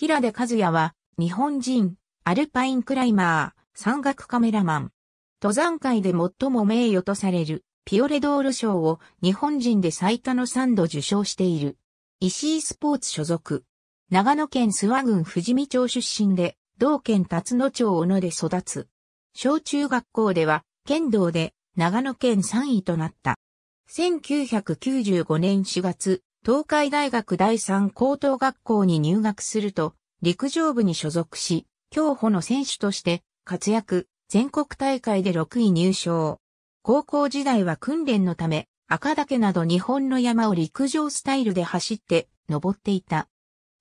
平出和也は、日本人、アルパインクライマー、山岳カメラマン。登山界で最も名誉とされる、ピオレドール賞を日本人で最多の3度受賞している。石井スポーツ所属。長野県諏訪郡富士見町出身で、同県辰野町小野で育つ。小中学校では、剣道で長野県3位となった。1995年4月、東海大学第三高等学校に入学すると、陸上部に所属し、競歩の選手として活躍、全国大会で6位入賞。高校時代は訓練のため、赤岳など日本の山を陸上スタイルで走って登っていた。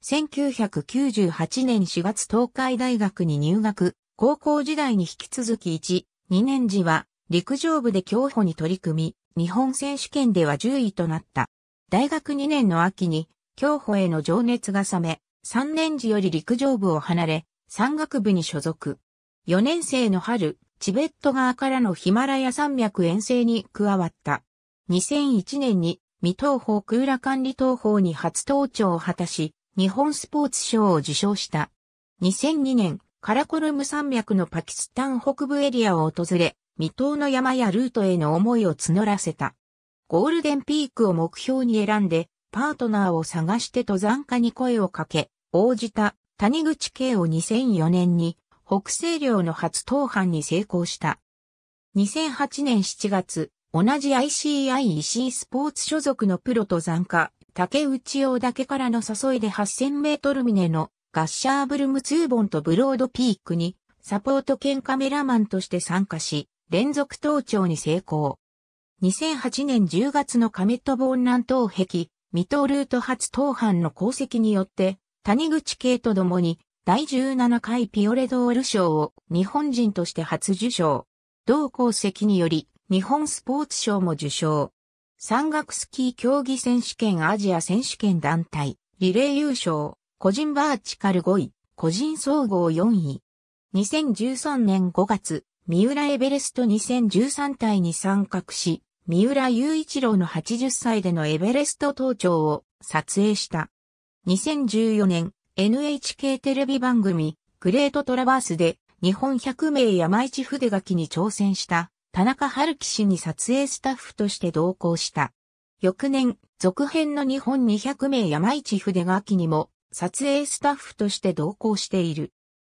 1998年4月東海大学に入学、高校時代に引き続き1、2年時は陸上部で競歩に取り組み、日本選手権では10位となった。大学2年の秋に、競歩への情熱が冷め、3年時より陸上部を離れ、山岳部に所属。4年生の春、チベット側からのヒマラヤ山脈遠征に加わった。2001年に未東方空ラ管理東方に初登頂を果たし、日本スポーツ賞を受賞した。2002年、カラコルム山脈のパキスタン北部エリアを訪れ、未踏の山やルートへの思いを募らせた。ゴールデンピークを目標に選んで、パートナーを探して登山家に声をかけ、応じた谷口慶を2004年に北西領の初登板に成功した。2008年7月、同じ ICI 石井スポーツ所属のプロ登山家、竹内洋岳からの誘いで8000メートル峰のガッシャーブルムツーボンとブロードピークにサポート兼カメラマンとして参加し、連続登頂に成功。2008年10月のカメットボ戸防南東壁、水戸ルート初東藩の功績によって、谷口系と共に、第17回ピオレドール賞を日本人として初受賞。同功績により、日本スポーツ賞も受賞。山岳スキー競技選手権アジア選手権団体、リレー優勝、個人バーチカル5位、個人総合4位。2013年5月、三浦エベレスト2013体に参画し、三浦雄一郎の80歳でのエベレスト登頂を撮影した。2014年、NHK テレビ番組、グレートトラバースで、日本百名山市筆書きに挑戦した、田中春樹氏に撮影スタッフとして同行した。翌年、続編の日本200名山市筆書きにも、撮影スタッフとして同行している。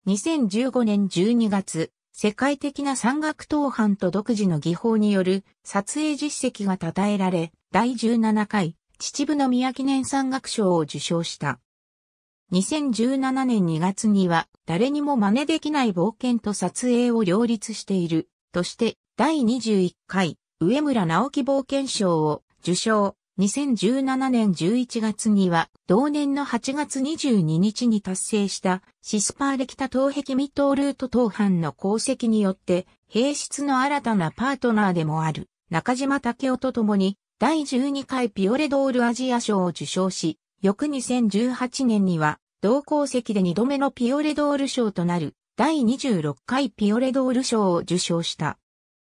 2015年12月、世界的な山岳登犯と独自の技法による撮影実績が称えられ、第17回秩父宮記念山岳賞を受賞した。2017年2月には誰にも真似できない冒険と撮影を両立しているとして第21回上村直樹冒険賞を受賞。2017年11月には、同年の8月22日に達成したシスパーで北東壁ミトールート東藩の功績によって、平室の新たなパートナーでもある中島武夫と共に第12回ピオレドールアジア賞を受賞し、翌2018年には同功績で2度目のピオレドール賞となる第26回ピオレドール賞を受賞した。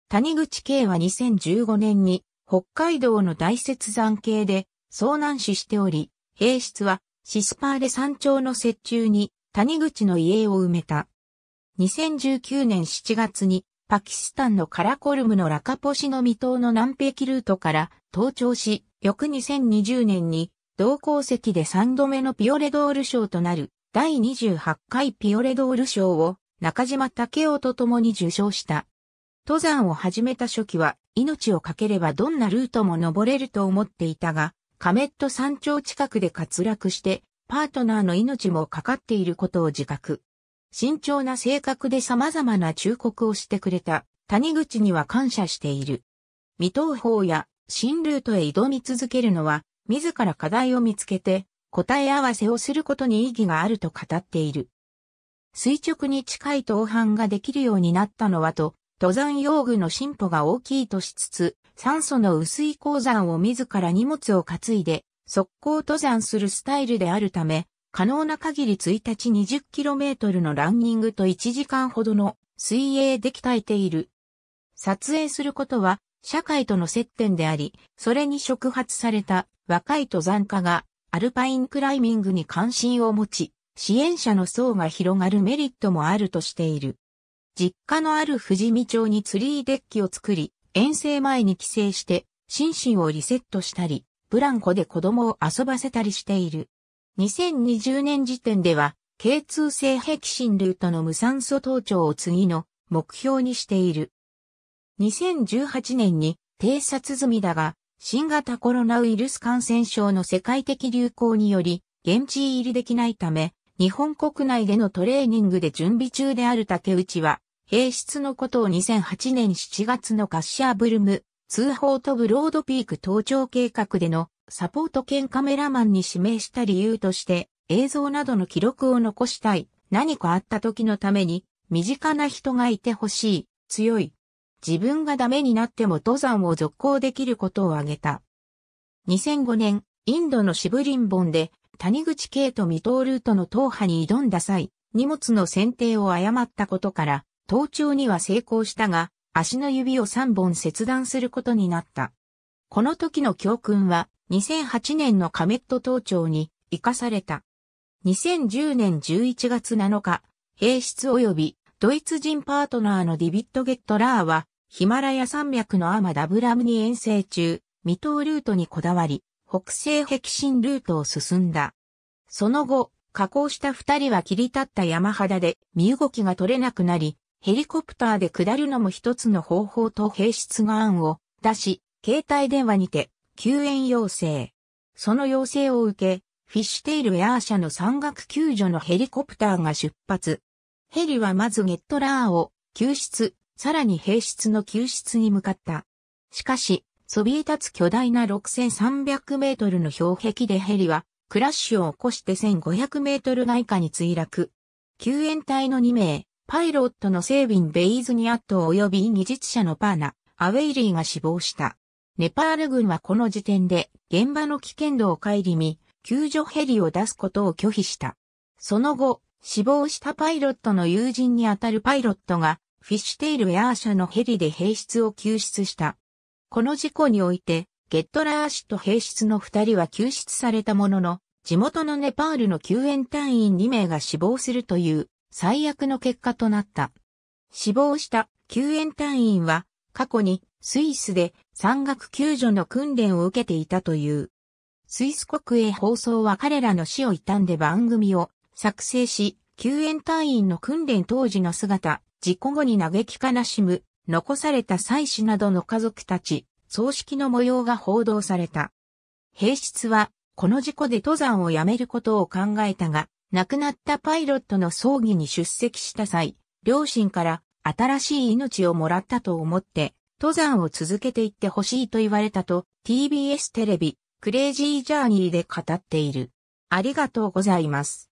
谷口慶は2015年に北海道の大雪山系で遭難死しており、兵室はシスパーレ山頂の雪中に谷口の遺影を埋めた。2019年7月にパキスタンのカラコルムのラカポシの未踏の南壁ルートから登頂し、翌2020年に同鉱石で3度目のピオレドール賞となる第28回ピオレドール賞を中島武夫と共に受賞した。登山を始めた初期は命をかければどんなルートも登れると思っていたが、カメット山頂近くで滑落して、パートナーの命もかかっていることを自覚。慎重な性格で様々な忠告をしてくれた谷口には感謝している。未踏法や新ルートへ挑み続けるのは、自ら課題を見つけて、答え合わせをすることに意義があると語っている。垂直に近い登板ができるようになったのはと登山用具の進歩が大きいとしつつ、酸素の薄い鉱山を自ら荷物を担いで、速攻登山するスタイルであるため、可能な限り1日 20km のランニングと1時間ほどの水泳で鍛えている。撮影することは社会との接点であり、それに触発された若い登山家がアルパインクライミングに関心を持ち、支援者の層が広がるメリットもあるとしている。実家のある富士見町にツリーデッキを作り、遠征前に帰省して、心身をリセットしたり、ブランコで子供を遊ばせたりしている。2020年時点では、K2 性壁心ルートの無酸素登頂を次の目標にしている。2018年に偵察済みだが、新型コロナウイルス感染症の世界的流行により、現地入りできないため、日本国内でのトレーニングで準備中である竹内は、平室のことを2008年7月のカッシャーブルム、通報とブロードピーク登頂計画でのサポート兼カメラマンに指名した理由として、映像などの記録を残したい、何かあった時のために、身近な人がいてほしい、強い。自分がダメになっても登山を続行できることを挙げた。2005年、インドのシブリンボンで谷口圭と未踏ルートの踏破に挑んだ際、荷物の選定を誤ったことから、登頂には成功したが、足の指を3本切断することになった。この時の教訓は、2008年のカメット登頂に生かされた。2010年11月7日、兵室及びドイツ人パートナーのディビット・ゲットラーは、ヒマラヤ山脈のアマダブラムに遠征中、未踏ルートにこだわり、北西北進ルートを進んだ。その後、加工した二人は切り立った山肌で身動きが取れなくなり、ヘリコプターで下るのも一つの方法と兵室が案を出し、携帯電話にて救援要請。その要請を受け、フィッシュテイルエアー社の山岳救助のヘリコプターが出発。ヘリはまずゲットラーを救出、さらに兵室の救出に向かった。しかし、そびえ立つ巨大な6300メートルの氷壁でヘリは、クラッシュを起こして1500メートル外下に墜落。救援隊の2名、パイロットのセービン・ベイズニアット及び技術者のパーナ、アウェイリーが死亡した。ネパール軍はこの時点で現場の危険度を顧み、救助ヘリを出すことを拒否した。その後、死亡したパイロットの友人にあたるパイロットが、フィッシュテイルエアー社のヘリで兵室を救出した。この事故において、ゲットラー氏と兵室の二人は救出されたものの、地元のネパールの救援隊員2名が死亡するという最悪の結果となった。死亡した救援隊員は過去にスイスで山岳救助の訓練を受けていたという。スイス国営放送は彼らの死を悼んで番組を作成し、救援隊員の訓練当時の姿、事故後に嘆き悲しむ残された妻子などの家族たち、葬式の模様が報道された。平室は、この事故で登山をやめることを考えたが、亡くなったパイロットの葬儀に出席した際、両親から新しい命をもらったと思って、登山を続けていってほしいと言われたと TBS テレビ、クレイジージャーニーで語っている。ありがとうございます。